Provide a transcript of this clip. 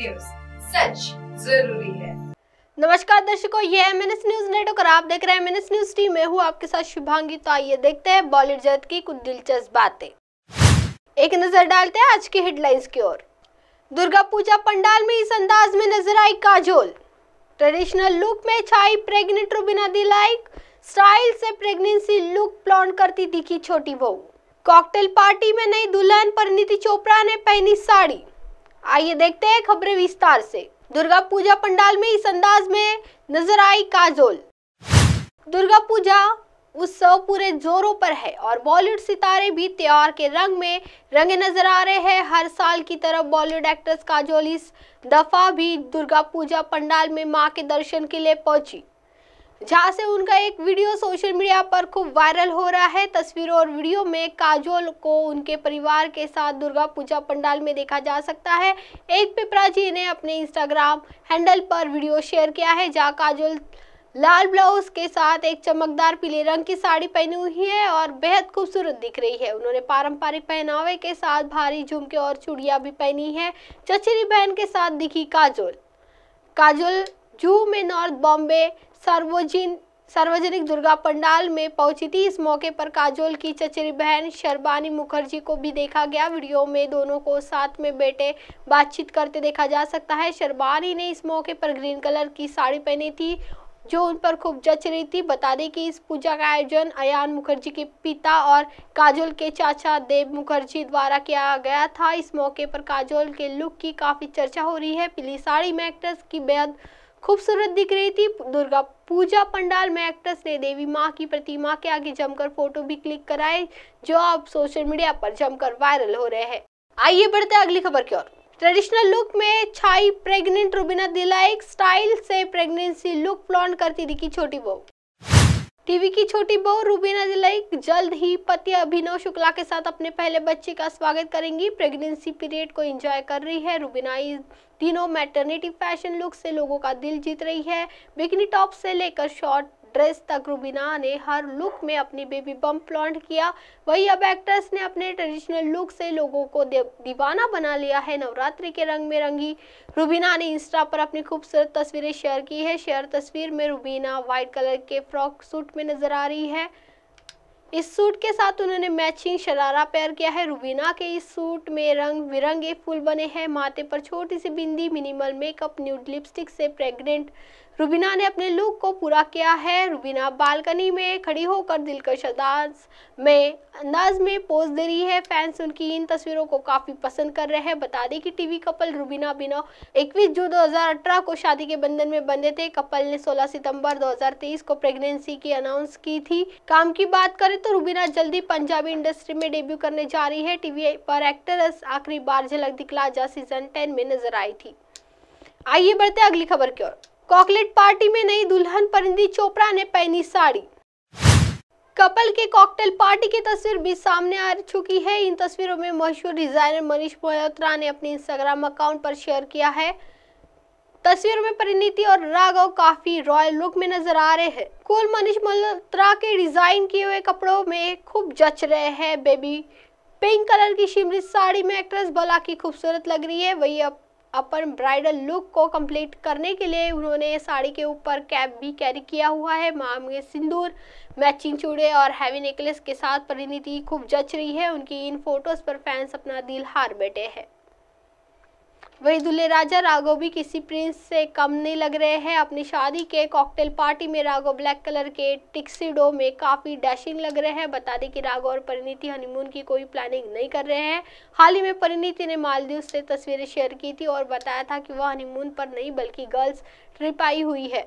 news सच जरूरी है नमस्कार दर्शकों ये है मिनस न्यूज नेटवर्क और आप देख रहे हैं मिनस न्यूज टीम मैं हूँ आपके साथ शुभांगी तो आइए देखते हैं बॉलीवुड जगत की कुछ दिलचस्प बातें एक नजर डालते हैं आज की हेडलाइंस की ओर दुर्गा पूजा पंडाल में इस अंदाज में नजर आई काजोल ट्रेडिशनल लुक में छाई प्रेग्नेंट रूबिना लाइक स्टाइल से प्रेगनेंसी लुक प्लॉन्ट करती दिखी छोटी बहू कॉकटेल पार्टी में नई दुल्हन परिणीति चोपड़ा ने पहनी साड़ी आइए देखते हैं खबरें विस्तार से दुर्गा पूजा पंडाल में इस अंदाज में नजर आई काजोल दुर्गा पूजा उत्सव पूरे जोरों पर है और बॉलीवुड सितारे भी त्यौहार के रंग में रंगे नजर आ रहे हैं हर साल की तरह बॉलीवुड एक्ट्रेस काजोल इस दफा भी दुर्गा पूजा पंडाल में मां के दर्शन के लिए पहुंची जहां से उनका एक वीडियो सोशल मीडिया पर खूब वायरल हो रहा है तस्वीरों और वीडियो में काजोल को उनके परिवार के साथ दुर्गा पूजा पंडाल में देखा जा सकता है एक पिपरा जी ने अपने इंस्टाग्राम हैंडल पर वीडियो शेयर किया है जहां काजोल लाल ब्लाउज के साथ एक चमकदार पीले रंग की साड़ी पहनी हुई है और बेहद खूबसूरत दिख रही है उन्होंने पारंपरिक पहनावे के साथ भारी झुमके और चूड़िया भी पहनी है चचेरी बहन के साथ दिखी काजोल काजोल जू में नॉर्थ बॉम्बे सार्वजनिक सार्वजनिक दुर्गा पंडाल में पहुंची थी इस मौके पर काजोल की चचेरी बहन शर्बानी मुखर्जी को भी देखा गया वीडियो में दोनों को साथ में बैठे बातचीत करते देखा जा सकता है शर्बानी ने इस मौके पर ग्रीन कलर की साड़ी पहनी थी जो उन पर खूब जच रही थी बता दें कि इस पूजा का आयोजन अयान मुखर्जी के पिता और काजोल के चाचा देव मुखर्जी द्वारा किया गया था इस मौके पर काजोल के लुक की काफ़ी चर्चा हो रही है पीली साड़ी में एक्ट्रेस की बेहद खूबसूरत दिख रही थी दुर्गा पूजा पंडाल में एक्ट्रेस ने देवी माँ की प्रतिमा के आगे जमकर फोटो भी क्लिक कराए जो अब सोशल मीडिया पर जमकर वायरल हो रहे हैं आइए बढ़ते अगली खबर की ओर ट्रेडिशनल लुक में छाई प्रेग्नेंट रूबीना दिलाई स्टाइल से प्रेगनेंसी लुक प्लॉन्ट करती दिखी छोटी बहू टीवी की छोटी बहू रूबीना दिलाई जल्द ही पति अभिनव शुक्ला के साथ अपने पहले बच्चे का स्वागत करेंगी प्रेगनेंसी पीरियड को एंजॉय कर रही है रूबीना इस दिनों मैटरनिटी फैशन लुक से लोगों का दिल जीत रही है बिकनी टॉप से लेकर शॉर्ट एक्ट्रेस तकरुबिना ने हर लुक में अपनी बेबी बम लॉन्च किया वही अब एक्ट्रेस ने अपने ट्रेडिशनल लुक से लोगों को दीवाना बना लिया है नवरात्रि के रंग में रंगी रुबीना ने इंस्टा पर अपनी खूबसूरत तस्वीरें शेयर की है शेयर तस्वीर में रूबीना व्हाइट कलर के फ्रॉक सूट में नजर आ रही है इस सूट के साथ उन्होंने मैचिंग शरारा पैर किया है रुबीना के इस सूट में रंग बिरंगे फूल बने हैं माथे पर छोटी सी bindi minimal makeup nude lipstick से प्रेग्नेंट रुबीना ने अपने लुक को पूरा किया है रुबीना बालकनी में खड़ी होकर दिलकश अंदाज में अंदाज में पोज दे रही है फैंस उनकी इन तस्वीरों को काफ़ी पसंद कर रहे हैं बता दें कि टीवी कपल रुबीना बिना 21 जून 2018 को शादी के बंधन में बंधे थे कपल ने 16 सितंबर 2023 को प्रेगनेंसी की अनाउंस की थी काम की बात करें तो रुबीना जल्दी पंजाबी इंडस्ट्री में डेब्यू करने जा रही है टीवी पर एक्ट्रेस आखिरी बार झलक दिखला जा सीजन टेन में नजर आई थी आइए बढ़ते अगली खबर की ओर कॉकलेट पार्टी में नई दुल्हन परिंदी चोपड़ा ने पहनी साड़ी कपल के कॉकटेल पार्टी की तस्वीर भी सामने आ चुकी है इन तस्वीरों में मशहूर डिजाइनर मनीष मल्होत्रा ने अपने इंस्टाग्राम अकाउंट पर शेयर किया है तस्वीरों में परिणीति और राघव काफी रॉयल लुक में नजर आ रहे हैं कुल मनीष मल्होत्रा के डिजाइन किए हुए कपड़ों में खूब जच रहे हैं बेबी पिंक कलर की शिमरी साड़ी में एक्ट्रेस बला की खूबसूरत लग रही है वही अब अपन ब्राइडल लुक को कंप्लीट करने के लिए उन्होंने साड़ी के ऊपर कैप भी कैरी किया हुआ है माम के सिंदूर मैचिंग चूड़े और हैवी नेकलेस के साथ परिणीति खूब जच रही है उनकी इन फोटोज़ पर फैंस अपना दिल हार बैठे हैं वही दूल्हे राजा राघव भी किसी प्रिंस से कम नहीं लग रहे हैं अपनी शादी के कॉकटेल पार्टी में राघव ब्लैक कलर के टिक्सीडो में काफ़ी डैशिंग लग रहे हैं बता दें कि राघव और परिणीति हनीमून की कोई प्लानिंग नहीं कर रहे हैं हाल ही में परिणीति ने मालदीव से तस्वीरें शेयर की थी और बताया था कि वह हनीमून पर नहीं बल्कि गर्ल्स ट्रिप आई हुई है